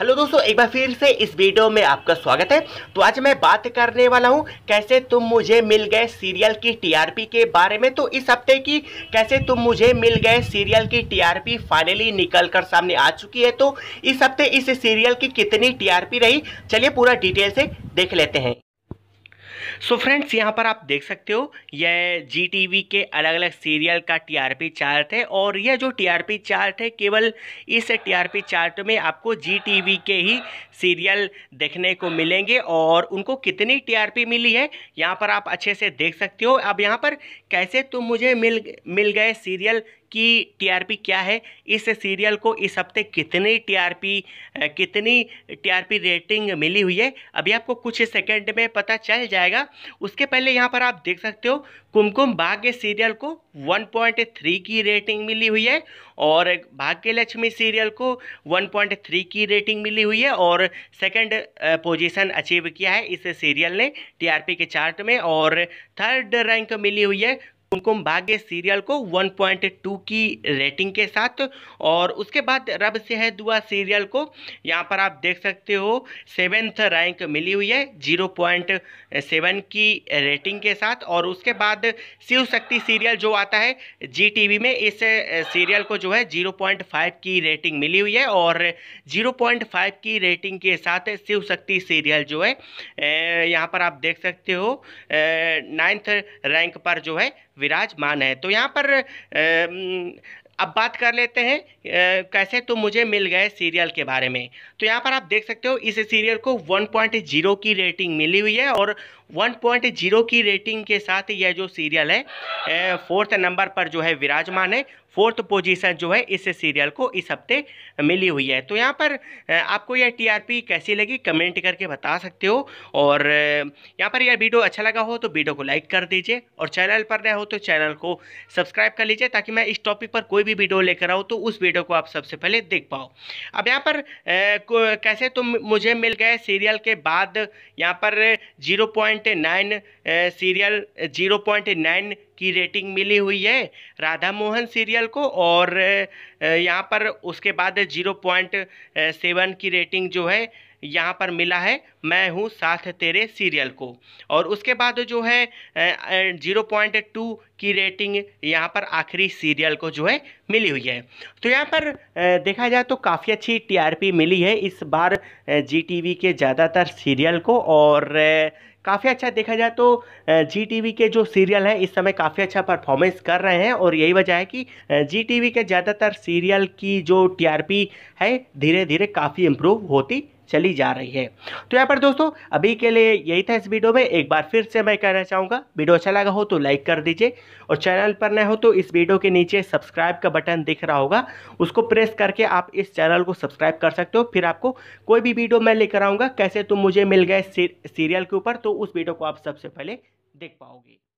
hello दोस्तों एक बार फिर से इस वीडियो में आपका स्वागत है तो आज मैं बात करने वाला हूँ कैसे तुम मुझे मिल गए सीरियल की टीआरपी के बारे में तो इस हफ्ते की कैसे तुम मुझे मिल गए सीरियल की टीआरपी फाइनली निकल कर सामने आ चुकी है तो इस हफ्ते इस सीरियल की कितनी टीआरपी रही चलिए पूरा डिटेल से देख लेते हैं सो फ्रेंड्स यहाँ पर आप देख सकते हो यह जी टी के अलग अलग सीरियल का टीआरपी चार्ट है और यह जो टीआरपी चार्ट है केवल इस टीआरपी चार्ट में आपको जी टी के ही सीरियल देखने को मिलेंगे और उनको कितनी टीआरपी मिली है यहाँ पर आप अच्छे से देख सकते हो अब यहाँ पर कैसे तुम मुझे मिल मिल गए सीरियल कि टीआरपी क्या है इस सीरियल को इस हफ्ते कितनी टीआरपी कितनी टीआरपी रेटिंग मिली हुई है अभी आपको कुछ सेकंड में पता चल जाएगा उसके पहले यहाँ पर आप देख सकते हो कुमकुम भाग्य सीरियल को 1.3 की रेटिंग मिली हुई है और भाग्य लक्ष्मी सीरियल को 1.3 की रेटिंग मिली हुई है और सेकंड पोजीशन अचीव किया है इस सीरियल ने टीआरपी के चार्ट में और थर्ड रैंक मिली हुई है कुमकुम भाग्य सीरियल को 1.2 की रेटिंग के साथ और उसके बाद रब से है दुआ सीरियल को यहाँ पर आप देख सकते हो सेवेंथ रैंक मिली हुई है 0.7 की रेटिंग के साथ और उसके बाद शिव शक्ति सीरियल जो आता है जी टीवी में इस सीरियल को जो है 0.5 की रेटिंग मिली हुई है और 0.5 की रेटिंग के साथ शिव शक्ति सीरियल जो है यहाँ पर आप देख सकते हो नाइन्थ रैंक पर जो है विराजमान है तो यहाँ पर अब बात कर लेते हैं कैसे तो मुझे मिल गए सीरियल के बारे में तो यहाँ पर आप देख सकते हो इस सीरियल को 1.0 की रेटिंग मिली हुई है और 1.0 की रेटिंग के साथ यह जो सीरियल है फोर्थ नंबर पर जो है विराजमान है फोर्थ पोजीशन जो है इस सीरियल को इस हफ्ते मिली हुई है तो यहाँ पर आपको यह टीआरपी कैसी लगी कमेंट करके बता सकते हो और यहाँ पर यह वीडियो अच्छा लगा हो तो वीडियो को लाइक कर दीजिए और चैनल पर रहे हो तो चैनल को सब्सक्राइब कर लीजिए ताकि मैं इस टॉपिक पर कोई भी वीडियो लेकर आऊँ तो उस वीडियो को आप सबसे पहले देख पाओ अब यहाँ पर कैसे तुम तो मुझे मिल गए सीरियल के बाद यहाँ पर जीरो पॉइंट 0.9 सीरियल 0.9 की रेटिंग मिली हुई है राधा मोहन सीरियल को और यहाँ पर उसके बाद 0.7 की रेटिंग जो है यहाँ पर मिला है मैं हूँ साथ तेरे सीरियल को और उसके बाद जो है जीरो पॉइंट टू की रेटिंग यहाँ पर आखिरी सीरियल को जो है मिली हुई है तो यहाँ पर देखा जाए तो काफ़ी अच्छी टीआरपी मिली है इस बार जी के ज़्यादातर सीरियल को और काफ़ी अच्छा देखा जाए तो जी टी वी के जो सीरियल हैं इस समय काफ़ी अच्छा परफॉर्मेंस कर रहे हैं और यही वजह है कि जी टी वी के ज़्यादातर सीरियल की जो टी आर पी है धीरे धीरे काफ़ी इम्प्रूव होती चली जा रही है तो यहाँ पर दोस्तों अभी के लिए यही था इस वीडियो में एक बार फिर से मैं कहना चाहूँगा वीडियो अच्छा लगा हो तो लाइक कर दीजिए और चैनल पर नए हो तो इस वीडियो के नीचे सब्सक्राइब का बटन दिख रहा होगा उसको प्रेस करके आप इस चैनल को सब्सक्राइब कर सकते हो फिर आपको कोई भी वीडियो मैं लेकर आऊँगा कैसे तुम मुझे मिल गए सीरियल के ऊपर तो उस वीडियो को आप सबसे पहले देख पाओगे